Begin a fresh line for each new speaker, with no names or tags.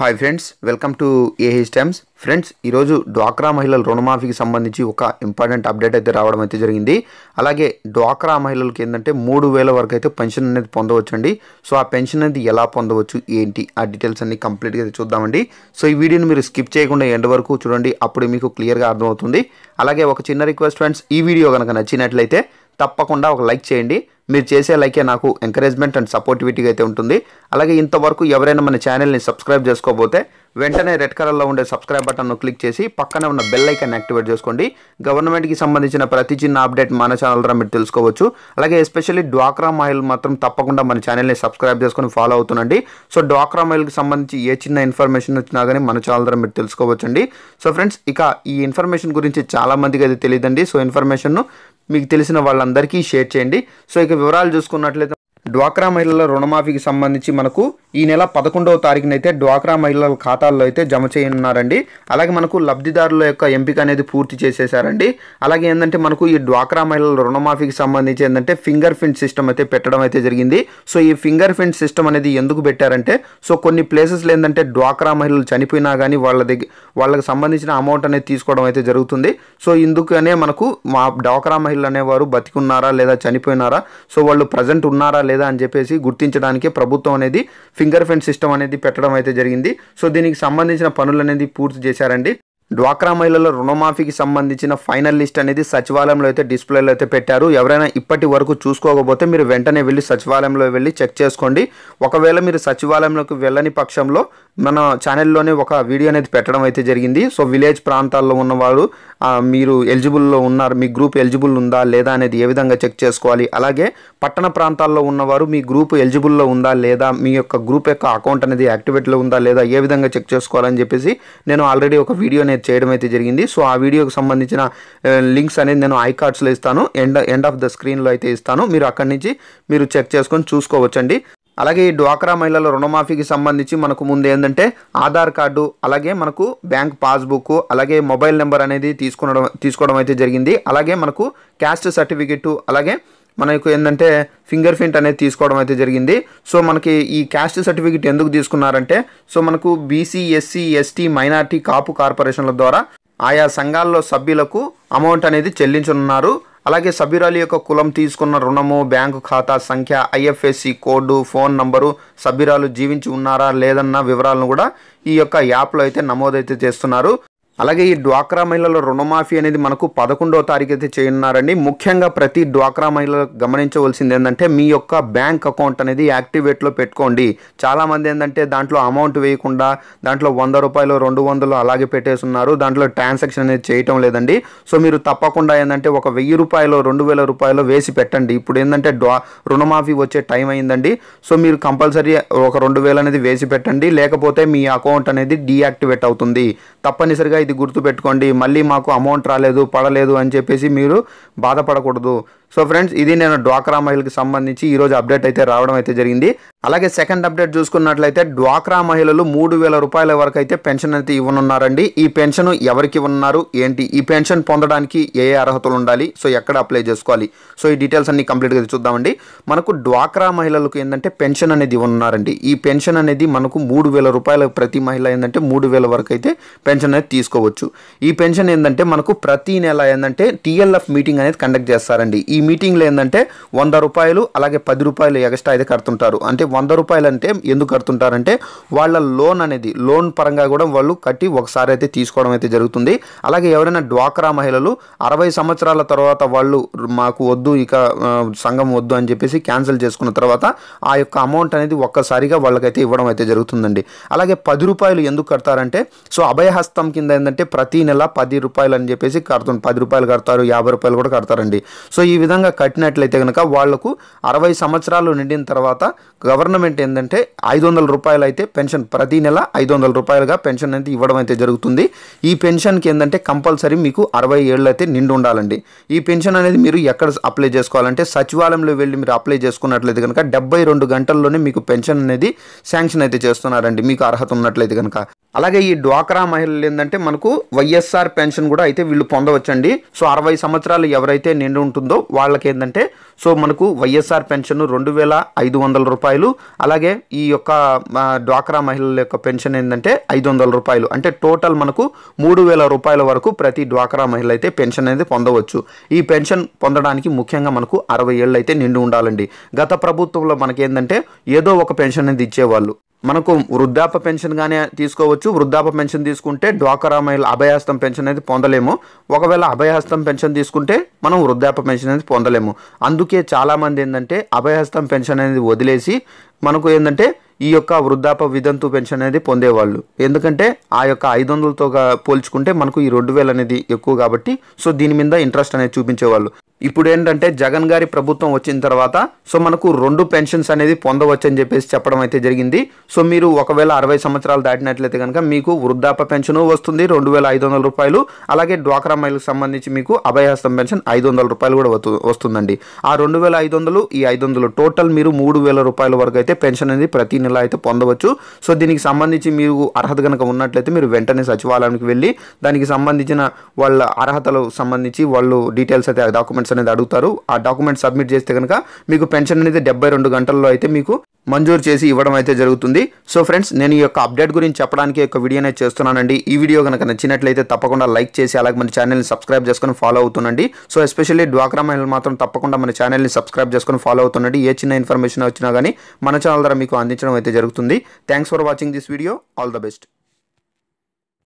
hi friends welcome to A H times friends ఈరోజు డ్వాక్రా మహిళల రుణమాఫీకి సంబంధించి ఒక ఇంపార్టెంట్ అప్డేట్ అయితే రావడం అయితే జరిగింది అలాగే డ్వాక్రా మహిళలకి ఏంటంటే మూడు వేల వరకు అయితే పెన్షన్ అనేది పొందవచ్చు అండి సో ఆ పెన్షన్ అనేది ఎలా పొందవచ్చు ఏంటి ఆ డీటెయిల్స్ అన్ని కంప్లీట్గా అయితే చూద్దామండి సో ఈ వీడియోని మీరు స్కిప్ చేయకుండా ఎండ్ వరకు చూడండి అప్పుడు మీకు క్లియర్గా అర్థమవుతుంది అలాగే ఒక చిన్న రిక్వెస్ట్ ఫ్రెండ్స్ ఈ వీడియో కనుక నచ్చినట్లయితే తప్పకుండా ఒక లైక్ చేయండి మీరు చేసే లైకే నాకు ఎంకరేజ్మెంట్ అండ్ సపోర్టివిటీగా అయితే ఉంటుంది అలాగే ఇంతవరకు ఎవరైనా మన ఛానల్ని సబ్స్క్రైబ్ చేసుకోబోతే వెంటనే రెడ్ కలర్లో ఉండే సబ్స్క్రైబ్ బటన్ను క్లిక్ చేసి పక్కనే ఉన్న బెల్ ఐకాన్ యాక్టివేట్ చేసుకోండి గవర్నమెంట్కి సంబంధించిన ప్రతి చిన్న అప్డేట్ మన ఛానల్ ద్వారా మీరు తెలుసుకోవచ్చు అలాగే ఎస్పెషల్లీ డ్వాక్రా మహిళలు మాత్రం తప్పకుండా మన ఛానల్ని సబ్స్క్రైబ్ చేసుకొని ఫాలో అవుతుండండి సో డ్వాక్రా మహిళకి సంబంధించి ఏ చిన్న ఇన్ఫర్మేషన్ వచ్చినా కానీ మన ఛానల్ ద్వారా మీరు తెలుసుకోవచ్చు సో ఫ్రెండ్స్ ఇక ఈ ఇన్ఫర్మేషన్ గురించి చాలామందికి అది తెలియదండి సో ఇన్ఫర్మేషన్ను మీకు తెలిసిన వాళ్ళందరికీ షేర్ చేయండి సో ఇక వివరాలు చూసుకున్నట్లయితే డ్వాక్రా మహిళల రుణమాఫీకి సంబంధించి మనకు ఈ నెల పదకొండవ తారీఖున అయితే డ్వాక్రా మహిళల ఖాతాల్లో అయితే జమ చేయనున్నారండి అలాగే మనకు లబ్ధిదారుల యొక్క ఎంపిక అనేది పూర్తి చేసేసారండి అలాగే ఏంటంటే మనకు ఈ డ్వాక్రా మహిళల రుణమాఫీకి సంబంధించి ఏంటంటే ఫింగర్ ప్రింట్ సిస్టమ్ అయితే పెట్టడం అయితే జరిగింది సో ఈ ఫింగర్ ప్రింట్ సిస్టమ్ అనేది ఎందుకు పెట్టారంటే సో కొన్ని ప్లేసెస్లో ఏంటంటే డ్వాక్రా మహిళలు చనిపోయినా కానీ వాళ్ళ దగ్గర వాళ్ళకి సంబంధించిన అమౌంట్ అనేది తీసుకోవడం అయితే జరుగుతుంది సో ఇందుకనే మనకు మా డ్వాక్రా మహిళలు అనేవారు బతికున్నారా లేదా చనిపోయినారా సో వాళ్ళు ప్రజెంట్ ఉన్నారా లేదా అని చెప్పేసి గుర్తించడానికి ప్రభుత్వం అనేది ఫింగర్ ప్రింట్ సిస్టమ్ అనేది పెట్టడం అయితే జరిగింది సో దీనికి సంబంధించిన పనులు అనేది పూర్తి చేశారండి డ్వాక్రా మహిళల రుణమాఫీకి సంబంధించిన ఫైనల్ లిస్ట్ అనేది సచివాలయంలో అయితే డిస్ప్లేలో అయితే పెట్టారు ఎవరైనా ఇప్పటి వరకు చూసుకోకపోతే మీరు వెంటనే వెళ్ళి సచివాలయంలో వెళ్ళి చెక్ చేసుకోండి ఒకవేళ మీరు సచివాలయంలోకి వెళ్ళని పక్షంలో మన ఛానల్లోనే ఒక వీడియో అనేది పెట్టడం అయితే జరిగింది సో విలేజ్ ప్రాంతాల్లో ఉన్నవారు మీరు ఎలిజిబుల్లో ఉన్నారు మీ గ్రూప్ ఎలిజిబుల్ ఉందా లేదా అనేది ఏ విధంగా చెక్ చేసుకోవాలి అలాగే పట్టణ ప్రాంతాల్లో ఉన్నవారు మీ గ్రూప్ ఎలిజిబుల్లో ఉందా లేదా మీ యొక్క గ్రూప్ యొక్క అకౌంట్ అనేది యాక్టివేట్లో ఉందా లేదా ఏ విధంగా చెక్ చేసుకోవాలని చెప్పేసి నేను ఆల్రెడీ ఒక వీడియో అనేది అనేది చేయడం అయితే జరిగింది సో ఆ వీడియోకి సంబంధించిన లింక్స్ అనేది నేను ఐ కార్డ్స్లో ఇస్తాను ఎండ్ ఎండ్ ఆఫ్ ద స్క్రీన్లో అయితే ఇస్తాను మీరు అక్కడి నుంచి మీరు చెక్ చేసుకొని చూసుకోవచ్చండి అలాగే ఈ డ్వాక్రా మహిళల రుణమాఫీకి సంబంధించి మనకు ముందు ఏంటంటే ఆధార్ కార్డు అలాగే మనకు బ్యాంక్ పాస్బుక్ అలాగే మొబైల్ నెంబర్ అనేది తీసుకునడం తీసుకోవడం అయితే జరిగింది అలాగే మనకు క్యాస్ట్ సర్టిఫికెట్ అలాగే మనకు ఏంటంటే ఫింగర్ ప్రింట్ అనేది తీసుకోవడం అయితే జరిగింది సో మనకి ఈ క్యాస్ట్ సర్టిఫికేట్ ఎందుకు తీసుకున్నారంటే సో మనకు BC SC ST minority Kapu కార్పొరేషన్ల ద్వారా ఆయా సంఘాల్లో సభ్యులకు అమౌంట్ అనేది చెల్లించనున్నారు అలాగే సభ్యురాలి యొక్క కులం తీసుకున్న రుణము బ్యాంకు ఖాతా సంఖ్య ఐఎఫ్ఎస్సి కోడ్ ఫోన్ నంబరు సభ్యురాలు జీవించి ఉన్నారా లేదన్న వివరాలను కూడా ఈ యొక్క యాప్లో అయితే నమోదైతే చేస్తున్నారు అలాగే ఈ డ్వాక్రా మహిళల రుణమాఫీ అనేది మనకు పదకొండవ తారీఖు అయితే చేయనున్నారండి ముఖ్యంగా ప్రతి డ్వాక్రా మహిళలు గమనించవలసింది ఏంటంటే మీ యొక్క బ్యాంక్ అకౌంట్ అనేది యాక్టివేట్లో పెట్టుకోండి చాలామంది ఏంటంటే దాంట్లో అమౌంట్ వేయకుండా దాంట్లో వంద రూపాయలు రెండు వందలు అలాగే పెట్టేస్తున్నారు దాంట్లో ట్రాన్సాక్షన్ అనేది చేయటం లేదండి సో మీరు తప్పకుండా ఏంటంటే ఒక వెయ్యి రూపాయలు రెండు వేల రూపాయలు వేసి పెట్టండి ఇప్పుడు ఏంటంటే డ్వా రుణమాఫీ వచ్చే టైం అయిందండి సో మీరు కంపల్సరీ ఒక రెండు వేలు అనేది వేసి పెట్టండి లేకపోతే మీ అకౌంట్ అనేది డీయాక్టివేట్ అవుతుంది తప్పనిసరిగా ఇది గుర్తుపెట్టుకోండి మళ్ళీ మాకు అమౌంట్ రాలేదు పడలేదు అని చెప్పేసి మీరు బాధపడకూడదు సో ఫ్రెండ్స్ ఇది నేను డ్వాక్రా మహిళకి సంబంధించి ఈరోజు అప్డేట్ అయితే రావడం అయితే జరిగింది అలాగే సెకండ్ అప్డేట్ చూసుకున్నట్లయితే డ్వాక్రా మహిళలు మూడు వేల రూపాయల వరకు అయితే పెన్షన్ అయితే ఇవ్వనున్నారండి ఈ పెన్షన్ ఎవరికి ఉన్నారు ఏంటి ఈ పెన్షన్ పొందడానికి ఏ అర్హతలు ఉండాలి సో ఎక్కడ అప్లై చేసుకోవాలి సో ఈ డీటెయిల్స్ అన్ని కంప్లీట్గా చూద్దామండి మనకు డ్వాక్రా మహిళలకు ఏంటంటే పెన్షన్ అనేది ఇవ్వనున్నారండి ఈ పెన్షన్ అనేది మనకు మూడు వేల రూపాయల ప్రతి మహిళ ఏంటంటే మూడు వేల వరకు అయితే పెన్షన్ అనేది తీసుకోవచ్చు ఈ పెన్షన్ ఏంటంటే మనకు ప్రతి నెల ఏంటంటే టీఎల్ఎఫ్ మీటింగ్ అనేది కండక్ట్ చేస్తారండి ఈ ఈ మీటింగ్లో ఏంటంటే వంద రూపాయలు అలాగే పది రూపాయలు ఎక్స్ట్రా అయితే కడుతుంటారు అంటే వంద రూపాయలు అంటే ఎందుకు కడుతుంటారంటే వాళ్ళ లోన్ అనేది లోన్ పరంగా కూడా వాళ్ళు కట్టి ఒకసారి అయితే తీసుకోవడం అయితే జరుగుతుంది అలాగే ఎవరైనా డ్వాక్రా మహిళలు అరవై సంవత్సరాల తర్వాత వాళ్ళు మాకు వద్దు ఇక సంఘం వద్దు అని చెప్పేసి క్యాన్సిల్ చేసుకున్న తర్వాత ఆ యొక్క అమౌంట్ అనేది ఒక్కసారిగా వాళ్ళకైతే ఇవ్వడం అయితే జరుగుతుందండి అలాగే పది రూపాయలు ఎందుకు కడతారంటే సో అభయహస్తం కింద ఏంటంటే ప్రతి నెల పది రూపాయలు అని చెప్పేసి కడుతుంది పది రూపాయలు కడతారు యాభై రూపాయలు కూడా కడతారండి సో ఈ విధంగా విధంగా కట్టినట్లయితే కనుక వాళ్లకు అరవై సంవత్సరాలు నిండిన తర్వాత గవర్నమెంట్ ఏంటంటే ఐదు వందల రూపాయలు అయితే పెన్షన్ ప్రతి నెల ఐదు వందల రూపాయలుగా పెన్షన్ అయితే ఇవ్వడం అయితే జరుగుతుంది ఈ పెన్షన్కి ఏంటంటే కంపల్సరీ మీకు అరవై ఏళ్ళు అయితే నిండి ఉండాలండి ఈ పెన్షన్ అనేది మీరు ఎక్కడ అప్లై చేసుకోవాలంటే సచివాలయంలో వెళ్ళి మీరు అప్లై చేసుకున్నట్లయితే కనుక డెబ్బై రెండు గంటల్లోనే మీకు పెన్షన్ అనేది శాంక్షన్ అయితే చేస్తున్నారండి మీకు అర్హత ఉన్నట్లయితే కనుక అలాగే ఈ డ్వాక్రా మహిళలు ఏంటంటే మనకు వైఎస్ఆర్ పెన్షన్ కూడా అయితే వీళ్ళు పొందవచ్చండి సో అరవై సంవత్సరాలు ఎవరైతే నిండి ఉంటుందో వాళ్ళకి ఏంటంటే సో మనకు వైఎస్ఆర్ పెన్షన్ రెండు వేల ఐదు వందల రూపాయలు అలాగే ఈ యొక్క డ్వాక్రా మహిళల యొక్క పెన్షన్ ఏంటంటే ఐదు వందల రూపాయలు అంటే టోటల్ మనకు మూడు వేల రూపాయల వరకు ప్రతి డ్వాక్రా మహిళ అయితే పెన్షన్ అనేది పొందవచ్చు ఈ పెన్షన్ పొందడానికి ముఖ్యంగా మనకు అరవై ఏళ్ళు అయితే నిండి ఉండాలండి గత ప్రభుత్వంలో మనకేంటంటే ఏదో ఒక పెన్షన్ అనేది ఇచ్చేవాళ్ళు మనకు వృద్ధాప్య పెన్షన్ కానీ తీసుకోవచ్చు వృద్ధాప్య పెన్షన్ తీసుకుంటే డ్వాకరా మహిళ అభయహస్తం పెన్షన్ అనేది పొందలేము ఒకవేళ అభయహస్తం పెన్షన్ తీసుకుంటే మనం వృద్ధాప్య పెన్షన్ అనేది పొందలేము అందుకే చాలామంది ఏంటంటే అభయహస్తం పెన్షన్ అనేది వదిలేసి మనకు ఏంటంటే ఈ యొక్క వృద్ధాప్య విధంతు పెన్షన్ అనేది పొందేవాళ్ళు ఎందుకంటే ఆ యొక్క ఐదు వందలతో పోల్చుకుంటే మనకు ఈ రెండు వేలు అనేది ఎక్కువ కాబట్టి సో దీని మీద ఇంట్రెస్ట్ అనేది చూపించేవాళ్ళు ఇప్పుడు ఏంటంటే జగన్ గారి ప్రభుత్వం వచ్చిన తర్వాత సో మనకు రెండు పెన్షన్స్ అనేది పొందవచ్చు అని చెప్పేసి చెప్పడం అయితే జరిగింది సో మీరు ఒకవేళ అరవై సంవత్సరాలు దాటినట్లయితే కనుక మీకు వృద్ధాప్య పెన్షన్ వస్తుంది రెండు వేల ఐదు వందల రూపాయలు అలాగే డ్వాక్రా మహిళకు సంబంధించి మీకు అభయహస్తం పెన్షన్ ఐదు వందల రూపాయలు కూడా వస్తుందండి ఆ రెండు వేల ఐదు వందలు ఈ ఐదు వందలు టోటల్ మీరు మూడు వేల రూపాయల వరకు అయితే అయితే పెన్షన్ అనేది ప్రతి నెల అయితే పొందవచ్చు సో దీనికి సంబంధించి మీరు అర్హత కనుక ఉన్నట్లయితే మీరు వెంటనే సచివాలయానికి వెళ్ళి దానికి సంబంధించిన వాళ్ళ అర్హతలు సంబంధించి వాళ్ళు డీటెయిల్స్ అయితే డాక్యుమెంట్స్ అనేది అడుగుతారు ఆ డాక్యుమెంట్ సబ్మిట్ చేస్తే కనుక మీకు పెన్షన్ అనేది డెబ్బై రెండు గంటల్లో అయితే మీకు మంజూరు చేసి ఇవ్వడం అయితే జరుగుతుంది సో ఫ్రెండ్స్ నేను ఈ యొక్క అప్డేట్ గురించి చెప్పడానికి వీడియో వీడియోనే చేస్తున్నానండి ఈ వీడియో కనుక నచ్చినట్లయితే తప్పకుండా లైక్ చేసి అలాగే మన ఛానల్ని సబ్స్క్రైబ్ చేసుకుని ఫాలో అవుతుండండి సో ఎస్పెషల్లీ డ్వాక్రా మహిళలు మాత్రం తప్పకుండా మన ఛానల్ని సబ్స్క్రైబ్ చేసుకొని ఫాలో అవుతుండండి ఏ చిన్న ఇన్ఫర్మేషన్ వచ్చినా కానీ మన ఛానల్ ద్వారా మీకు అందించడం అయితే జరుగుతుంది thanks for watching this video all the best